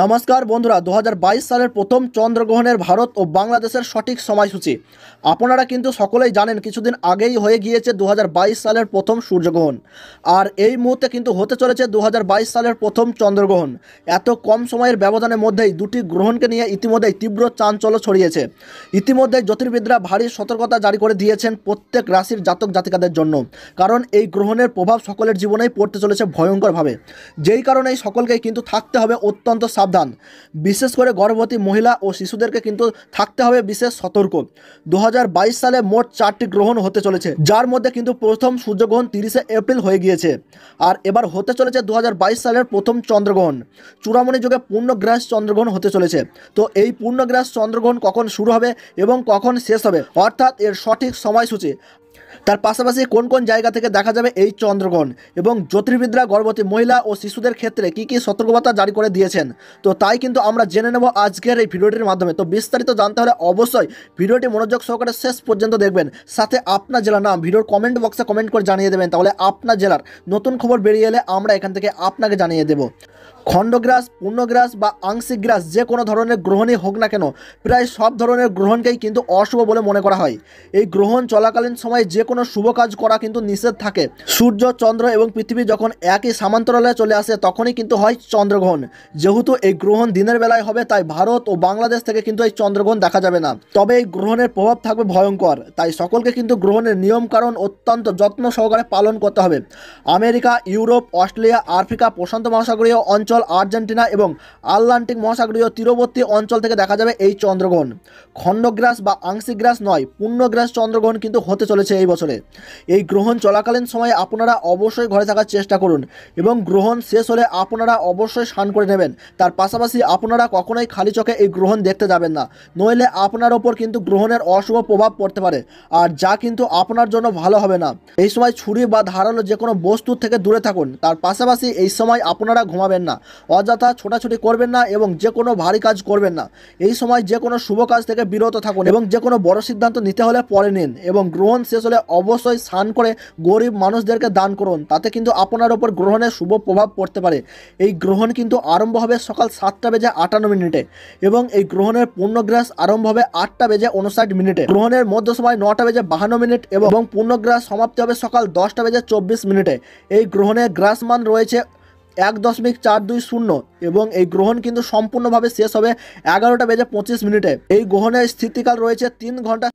নমস্কার বন্ধুরা দু সালের প্রথম চন্দ্রগ্রহণের ভারত ও বাংলাদেশের সঠিক সময়সূচি আপনারা কিন্তু সকলেই জানেন কিছুদিন আগেই হয়ে গিয়েছে দু সালের প্রথম সূর্যগ্রহণ আর এই মুহূর্তে কিন্তু হতে চলেছে দু সালের প্রথম চন্দ্রগ্রহণ এত কম সময়ের ব্যবধানের মধ্যেই দুটি গ্রহণকে নিয়ে ইতিমধ্যেই তীব্র চাঞ্চল্য ছড়িয়েছে ইতিমধ্যেই জ্যোতির্বিদরা ভারী সতর্কতা জারি করে দিয়েছেন প্রত্যেক রাশির জাতক জাতিকাদের জন্য কারণ এই গ্রহণের প্রভাব সকলের জীবনেই পড়তে চলেছে ভয়ঙ্করভাবে যেই কারণেই সকলকে কিন্তু থাকতে হবে অত্যন্ত সাবধান বিশেষ করে গর্ভবতী মহিলা ও শিশুদেরকে কিন্তু থাকতে হবে বিশেষ সতর্ক দু সালে মোট চারটি গ্রহণ হতে চলেছে যার মধ্যে কিন্তু প্রথম সূর্যগ্রহণ তিরিশে এপ্রিল হয়ে গিয়েছে আর এবার হতে চলেছে দু সালের প্রথম চন্দ্রগ্রহণ চূড়ামণি যুগে পূর্ণগ্রাস চন্দ্রগ্রহণ হতে চলেছে তো এই পূর্ণগ্রাস চন্দ্রগ্রহণ কখন শুরু হবে এবং কখন শেষ হবে অর্থাৎ এর সঠিক সময়সূচি তার পাশাপাশি কোন কোন জায়গা থেকে দেখা যাবে এই চন্দ্রগ্রহণ এবং জ্যোতির্বিদরা গর্ভবতী মহিলা ও শিশুদের ক্ষেত্রে কি কি সতর্কতা জারি করে দিয়েছেন তো তাই কিন্তু আমরা জেনে নেব আজকের এই ভিডিওটির মাধ্যমে তো বিস্তারিত জানতে হলে অবশ্যই ভিডিওটি মনোযোগ সহকারে শেষ পর্যন্ত দেখবেন সাথে আপনার জেলার নাম ভিডিওর কমেন্ট বক্সে কমেন্ট করে জানিয়ে দেবেন তাহলে আপনার জেলার নতুন খবর বেরিয়ে এলে আমরা এখান থেকে আপনাকে জানিয়ে দেব খণ্ডগ্রাস পূর্ণগ্রাস বা আংশিক গ্রাস যে কোনো ধরনের গ্রহণই হোক না কেন প্রায় সব ধরনের গ্রহণকেই কিন্তু অশুভ বলে মনে করা হয় এই গ্রহণ চলাকালীন সময়ে যে কোনো শুভ কাজ করা কিন্তু নিষেধ থাকে সূর্য চন্দ্র এবং পৃথিবী যখন একই সামান্তরালে চলে আসে তখনই কিন্তু হয় চন্দ্রগ্রহণ যেহেতু এই গ্রহণ দিনের বেলায় হবে তাই ভারত ও বাংলাদেশ থেকে কিন্তু এই চন্দ্রগ্রহণ দেখা যাবে না তবে এই গ্রহণের প্রভাব থাকবে ভয়ঙ্কর তাই সকলকে কিন্তু গ্রহণের নিয়মকানুন অত্যন্ত যত্ন সহকারে পালন করতে হবে আমেরিকা ইউরোপ অস্ট্রেলিয়া আফ্রিকা প্রশান্ত মহাসাগরীয় অঞ্চল পর্তুগাল আর্জেন্টিনা এবং আটলান্টিক মহাসাগরীয় তীরবর্তী অঞ্চল থেকে দেখা যাবে এই চন্দ্রগ্রহণ খণ্ডগ্রাস বা আংশিকগ্রাস নয় পূর্ণগ্রাস চন্দ্রগ্রহণ কিন্তু হতে চলেছে এই বছরে এই গ্রহণ চলাকালীন সময়ে আপনারা অবশ্যই ঘরে থাকার চেষ্টা করুন এবং গ্রহণ শেষ হলে আপনারা অবশ্যই স্নান করে নেবেন তার পাশাপাশি আপনারা কখনোই খালি চোখে এই গ্রহণ দেখতে যাবেন না নইলে আপনার ওপর কিন্তু গ্রহণের অশুভ প্রভাব পড়তে পারে আর যা কিন্তু আপনার জন্য ভালো হবে না এই সময় ছুরি বা ধারালো যে কোনো বস্তুর থেকে দূরে থাকুন তার পাশাপাশি এই সময় আপনারা ঘুমাবেন না অযথা ছোটাছুটি করবেন না এবং যে কোনো ভারী কাজ করবেন না এই সময় যে কোনো শুভ কাজ থেকে বিরত থাকুন এবং যে কোনো বড় সিদ্ধান্ত নিতে হলে পরে নিন এবং গ্রহণ শেষ হলে অবশ্যই স্নান করে গরিব মানুষদেরকে দান করুন তাতে কিন্তু আপনার ওপর গ্রহণের শুভ প্রভাব পড়তে পারে এই গ্রহণ কিন্তু আরম্ভ হবে সকাল সাতটা বেজে আটান্ন মিনিটে এবং এই গ্রহণের পূর্ণগ্রাস আরম্ভ হবে আটটা বেজে উনষাট মিনিটে গ্রহণের মধ্য সময় নটা বেজে বাহান্ন মিনিট এবং পূর্ণগ্রাস সমাপ্তি হবে সকাল দশটা বেজে চব্বিশ মিনিটে এই গ্রহণের গ্রাসমান রয়েছে এক দশমিক চার দুই শূন্য এবং এই গ্রহণ কিন্তু সম্পূর্ণভাবে শেষ হবে এগারোটা বেজে পঁচিশ মিনিটে এই গ্রহণের স্থিতিকাল রয়েছে তিন ঘন্টা